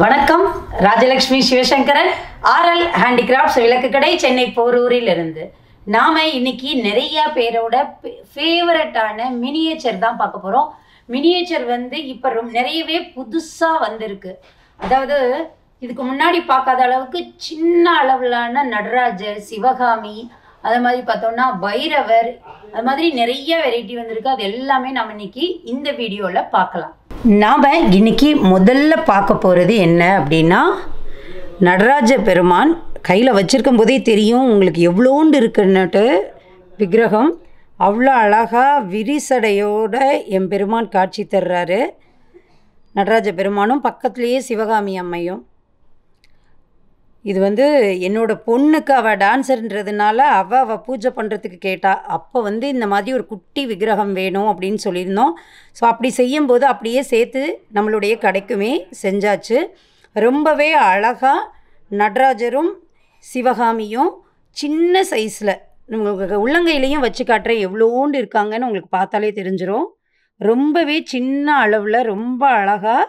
வணக்கம் Rajalakshmi Sivasankaran RL handicrafts விளக்கு கடை சென்னை போரூரில் இருந்து நாம் இன்னைக்கு நிறைய பேரோட ஃபேவரட்டான மினியேச்சர் தான் பார்க்க போகிறோம் மினியேச்சர் வந்து இப்போ ரொம்ப நிறையவே புதுசாக வந்திருக்கு அதாவது இதுக்கு முன்னாடி பார்க்காத அளவுக்கு சின்ன அளவிலான நடராஜர் சிவகாமி அது மாதிரி பார்த்தோம்னா பைரவர் அது மாதிரி நிறைய வெரைட்டி வந்திருக்கு அது எல்லாமே நம்ம இன்னைக்கு இந்த வீடியோவில் பார்க்கலாம் நாம் இன்னைக்கு முதல்ல பார்க்க போகிறது என்ன அப்படின்னா நடராஜ பெருமான் கையில் வச்சுருக்கும் போதே தெரியும் உங்களுக்கு எவ்வளோண்டு இருக்குன்னுட்டு விக்கிரகம் அவ்வளோ அழகாக விரிசடையோட பெருமான் காட்சி தர்றாரு நடராஜ பெருமானும் பக்கத்துலேயே சிவகாமி அம்மையும் இது வந்து என்னோட பொண்ணுக்கு அவள் டான்சர்ன்றதுனால அவள் அவள் பூஜை பண்ணுறதுக்கு கேட்டா அப்போ வந்து இந்த மாதிரி ஒரு குட்டி விக்கிரகம் வேணும் அப்படின்னு சொல்லியிருந்தோம் ஸோ அப்படி செய்யும்போது அப்படியே சேர்த்து நம்மளுடைய கடைக்குமே செஞ்சாச்சு ரொம்பவே அழகாக நடராஜரும் சிவகாமியும் சின்ன சைஸில் உங்களுக்கு உள்ளங்கையிலையும் வச்சு காட்டுற எவ்வளோண்டு இருக்காங்கன்னு உங்களுக்கு பார்த்தாலே தெரிஞ்சிடும் ரொம்பவே சின்ன அளவில் ரொம்ப அழகாக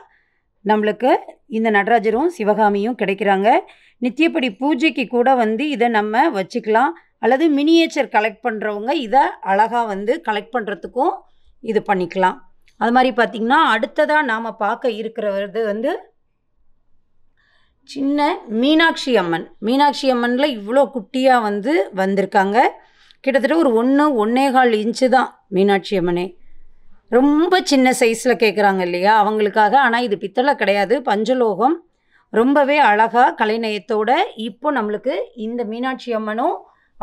நம்மளுக்கு இந்த நடராஜரும் சிவகாமியும் கிடைக்கிறாங்க நித்தியப்படி பூஜைக்கு கூட வந்து இதை நம்ம வச்சுக்கலாம் அல்லது மினியேச்சர் கலெக்ட் பண்ணுறவங்க இதை அழகாக வந்து கலெக்ட் பண்ணுறதுக்கும் இது பண்ணிக்கலாம் அது மாதிரி பார்த்திங்கன்னா அடுத்ததாக நாம் பார்க்க இருக்கிறது வந்து சின்ன மீனாட்சி அம்மன் மீனாட்சி அம்மனில் இவ்வளோ குட்டியாக வந்து வந்திருக்காங்க கிட்டத்தட்ட ஒரு ஒன்று ஒன்னேகால் இன்ச்சு தான் மீனாட்சி அம்மனே ரொம்ப சின்ன சைஸில் கேட்குறாங்க இல்லையா அவங்களுக்காக ஆனால் இது பித்தளை கிடையாது பஞ்சலோகம் ரொம்பவே அழகாக கலைநயத்தோட இப்போ நம்மளுக்கு இந்த மீனாட்சி அம்மனும்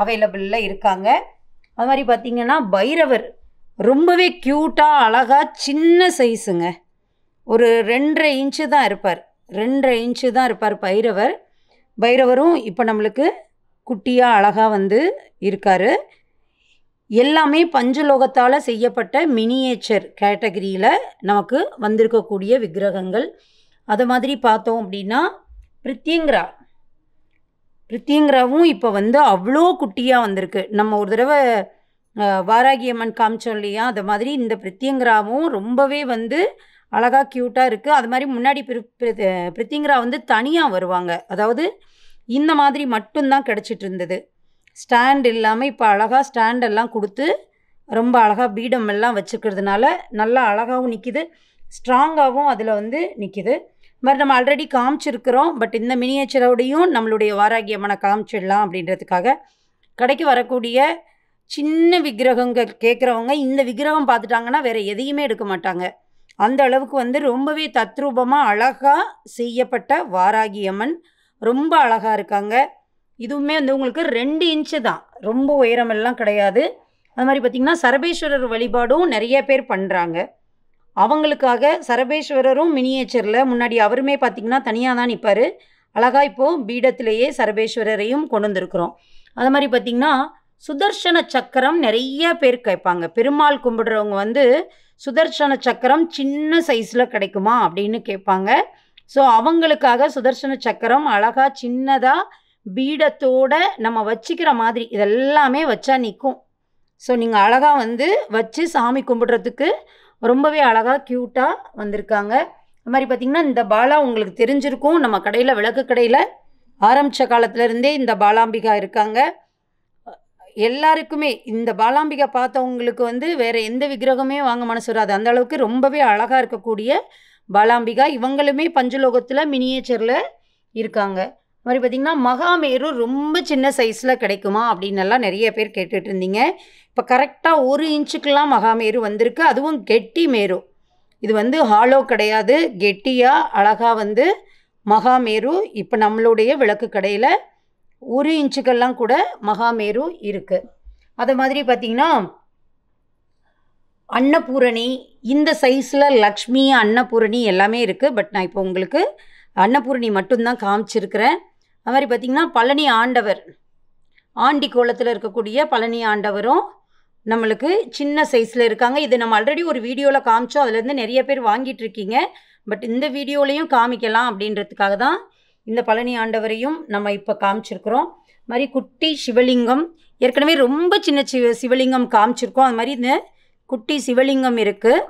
அவைலபிளில் இருக்காங்க அது மாதிரி பார்த்திங்கன்னா பைரவர் ரொம்பவே க்யூட்டாக அழகாக சின்ன சைஸுங்க ஒரு ரெண்டரை இன்ச்சு தான் இருப்பார் ரெண்டரை இன்ச்சு தான் இருப்பார் பைரவர் பைரவரும் இப்போ நம்மளுக்கு குட்டியாக அழகாக வந்து இருக்கார் எல்லாமே பஞ்சலோகத்தால் செய்யப்பட்ட மினியேச்சர் கேட்டகரியில் நமக்கு வந்திருக்கக்கூடிய விக்கிரகங்கள் அது மாதிரி பார்த்தோம் அப்படின்னா பிரித்தியங்கரா பிரித்தியங்கராவும் இப்போ வந்து அவ்வளோ குட்டியாக வந்திருக்கு நம்ம ஒரு தடவை வாராகியம்மன் காமிச்சோம் இல்லையா அது மாதிரி இந்த பிரித்தியங்கராவும் ரொம்பவே வந்து அழகாக க்யூட்டாக இருக்குது அது மாதிரி முன்னாடி பிரித்தியங்கரா வந்து தனியாக வருவாங்க அதாவது இந்த மாதிரி மட்டும்தான் கிடச்சிட்டு இருந்தது ஸ்டாண்ட் இல்லாமல் இப்போ அழகாக ஸ்டாண்டெல்லாம் கொடுத்து ரொம்ப அழகாக பீடம் எல்லாம் வச்சுக்கிறதுனால நல்லா அழகாகவும் நிற்கிது ஸ்ட்ராங்காகவும் அதில் வந்து நிற்கிது மாதிரி நம்ம ஆல்ரெடி காமிச்சிருக்கிறோம் பட் இந்த மினியேச்சரோடையும் நம்மளுடைய வாராகியமான காமிச்சிடலாம் அப்படின்றதுக்காக கடைக்கு வரக்கூடிய சின்ன விக்கிரகங்கள் கேட்குறவங்க இந்த விக்கிரகம் பார்த்துட்டாங்கன்னா வேறு எதையுமே எடுக்க மாட்டாங்க அந்த அளவுக்கு வந்து ரொம்பவே தத்ரூபமாக அழகாக செய்யப்பட்ட வாராகி அம்மன் ரொம்ப அழகாக இருக்காங்க இதுவுமே வந்து உங்களுக்கு ரெண்டு இன்ச்சு தான் ரொம்ப உயரமெல்லாம் கிடையாது அது மாதிரி பார்த்திங்கன்னா சரபேஸ்வரர் வழிபாடும் நிறைய பேர் பண்ணுறாங்க அவங்களுக்காக சரபேஸ்வரரும் மினியேச்சரில் முன்னாடி அவருமே பார்த்திங்கன்னா தனியாக தான் நிற்பார் அழகாக இப்போது பீடத்திலேயே சரபேஸ்வரரையும் கொண்டு வந்திருக்கிறோம் அது மாதிரி பார்த்திங்கன்னா சுதர்சன சக்கரம் நிறைய பேர் கேட்பாங்க பெருமாள் கும்பிடுறவங்க வந்து சுதர்சன சக்கரம் சின்ன சைஸில் கிடைக்குமா அப்படின்னு கேட்பாங்க ஸோ அவங்களுக்காக சுதர்சன சக்கரம் அழகாக சின்னதாக பீடத்தோட நம்ம வச்சுக்கிற மாதிரி இதெல்லாமே வச்சா நிற்கும் ஸோ நீங்கள் அழகாக வந்து வச்சு சாமி கும்பிட்றதுக்கு ரொம்பவே அழகாக க்யூட்டாக வந்திருக்காங்க அது மாதிரி பார்த்திங்கன்னா இந்த பாலா உங்களுக்கு தெரிஞ்சிருக்கும் நம்ம கடையில் விளக்கு கடையில் ஆரம்பித்த காலத்துலேருந்தே இந்த பாலாம்பிகா இருக்காங்க எல்லாருக்குமே இந்த பாலாம்பிகா பார்த்தவங்களுக்கு வந்து வேறு எந்த விக்கிரகமே வாங்க மனசு வராது அந்த அளவுக்கு ரொம்பவே அழகாக இருக்கக்கூடிய பாலாம்பிகா இவங்களுமே பஞ்சலோகத்தில் மினியேச்சரில் இருக்காங்க மாதிரி பார்த்திங்கன்னா மகாமேரு ரொம்ப சின்ன சைஸில் கிடைக்குமா அப்படின்னு எல்லாம் நிறைய பேர் கேட்டுட்டு இருந்தீங்க இப்போ கரெக்டாக ஒரு இன்ச்சுக்கெல்லாம் மகாமேரு வந்திருக்கு அதுவும் கெட்டி மேரு இது வந்து ஹாலோ கிடையாது கெட்டியாக அழகாக வந்து மகாமேரு இப்போ நம்மளுடைய விளக்கு கடையில் ஒரு இன்ச்சுக்கெல்லாம் கூட மகாமேரு இருக்குது அதை மாதிரி பார்த்திங்கன்னா அன்னபூரணி இந்த சைஸில் லக்ஷ்மி அன்னபூரணி எல்லாமே இருக்குது பட் நான் இப்போ உங்களுக்கு அன்னபூரணி மட்டும்தான் காமிச்சிருக்கிறேன் அது மாதிரி பார்த்திங்கன்னா பழனி ஆண்டவர் ஆண்டி கோலத்தில் இருக்கக்கூடிய பழனி ஆண்டவரும் நம்மளுக்கு சின்ன சைஸில் இருக்காங்க இது நம்ம ஆல்ரெடி ஒரு வீடியோவில் காமிச்சோம் அதுலேருந்து நிறைய பேர் வாங்கிட்டு இருக்கீங்க பட் இந்த வீடியோலையும் காமிக்கலாம் அப்படின்றதுக்காக தான் இந்த பழனி ஆண்டவரையும் நம்ம இப்போ காமிச்சிருக்கிறோம் மாதிரி குட்டி சிவலிங்கம் ஏற்கனவே ரொம்ப சின்ன சிவ சிவலிங்கம் காமிச்சிருக்கோம் அது மாதிரி இந்த குட்டி சிவலிங்கம் இருக்குது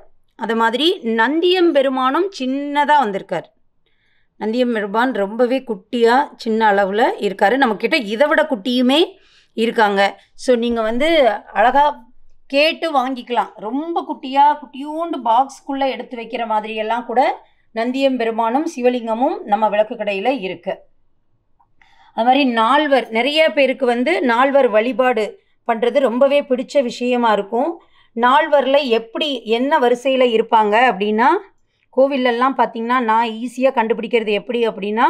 அது மாதிரி நந்தியம் பெருமானும் சின்னதாக வந்திருக்கார் நந்தியமிர்பான் ரொம்பவே குட்டியாக சின்ன அளவில் இருக்கார் நம்மக்கிட்ட இதை விட குட்டியுமே இருக்காங்க ஸோ நீங்கள் வந்து அழகாக கேட்டு வாங்கிக்கலாம் ரொம்ப குட்டியாக குட்டியூண்டு பாக்ஸ்க்குள்ளே எடுத்து வைக்கிற மாதிரியெல்லாம் கூட நந்தியம் பெருமானும் சிவலிங்கமும் நம்ம விளக்கு கடையில் இருக்குது அது மாதிரி நால்வர் நிறைய பேருக்கு வந்து நால்வர் வழிபாடு பண்ணுறது ரொம்பவே பிடிச்ச விஷயமா இருக்கும் நால்வரில் எப்படி என்ன வரிசையில் இருப்பாங்க அப்படின்னா கோவிலெல்லாம் பார்த்திங்கன்னா நான் ஈஸியாக கண்டுபிடிக்கிறது எப்படி அப்படின்னா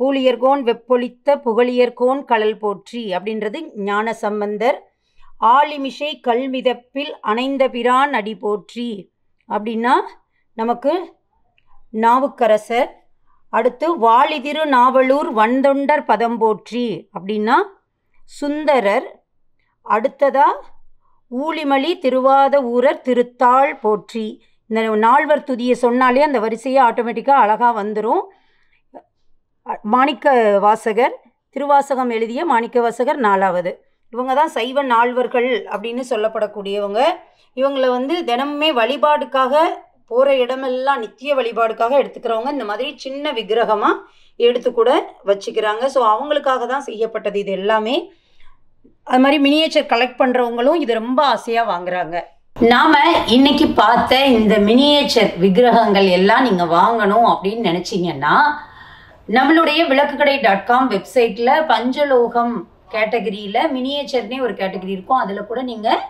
பூலியர்கோன் வெப்பொழித்த புகழியர்கோன் கடல் போற்றி அப்படின்றது ஞான சம்பந்தர் ஆளிமிஷை கல்மிதப்பில் அணைந்த பிரான் அடி போற்றி அப்படின்னா நமக்கு நாவுக்கரசர் அடுத்து வாலிதிரு நாவலூர் வந்தொண்டர் பதம் போற்றி அப்படின்னா சுந்தரர் அடுத்ததாக ஊழிமலி திருவாத ஊரர் திருத்தாள் போற்றி இந்த நால்வர் துதியை சொன்னாலே அந்த வரிசையே ஆட்டோமேட்டிக்காக அழகாக வந்துடும் மாணிக்க வாசகர் திருவாசகம் எழுதிய மாணிக்க வாசகர் நாலாவது இவங்க தான் சைவ நால்வர்கள் அப்படின்னு சொல்லப்படக்கூடியவங்க இவங்களை வந்து தினமுமே வழிபாடுக்காக போகிற இடமெல்லாம் நித்திய வழிபாடுக்காக எடுத்துக்கிறவங்க இந்த மாதிரி சின்ன விக்கிரகமாக எடுத்து கூட வச்சுக்கிறாங்க ஸோ அவங்களுக்காக தான் செய்யப்பட்டது இது எல்லாமே அது மாதிரி மினியேச்சர் கலெக்ட் பண்ணுறவங்களும் இது ரொம்ப ஆசையாக வாங்குகிறாங்க நாம இன்னைக்கு பார்த்த இந்த மினியேச்சர் விக்கிரகங்கள் எல்லாம் நீங்கள் வாங்கணும் அப்படின்னு நினைச்சீங்கன்னா நம்மளுடைய விளக்குக்கடை டாட் காம் வெப்சைட்டில் பஞ்சலோகம் கேட்டகரியில் மினியேச்சர்னே ஒரு கேட்டகரி இருக்கும் அதில் கூட நீங்கள்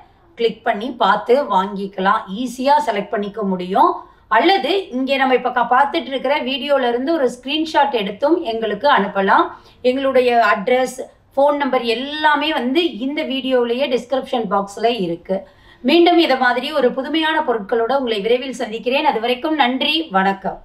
கிளிக் பண்ணி பார்த்து வாங்கிக்கலாம் ஈஸியாக செலக்ட் பண்ணிக்க முடியும் அல்லது இங்கே நம்ம இப்போ பார்த்துட்டு இருக்கிற வீடியோவிலேருந்து ஒரு ஸ்க்ரீன்ஷாட் எடுத்தும் எங்களுக்கு அனுப்பலாம் எங்களுடைய அட்ரஸ் ஃபோன் நம்பர் எல்லாமே வந்து இந்த வீடியோவிலேயே டிஸ்கிரிப்ஷன் பாக்ஸில் இருக்குது மீண்டும் இதை மாதிரி ஒரு புதுமையான பொருட்களோட உங்களை விரைவில் சந்திக்கிறேன் அது வரைக்கும் நன்றி வணக்கம்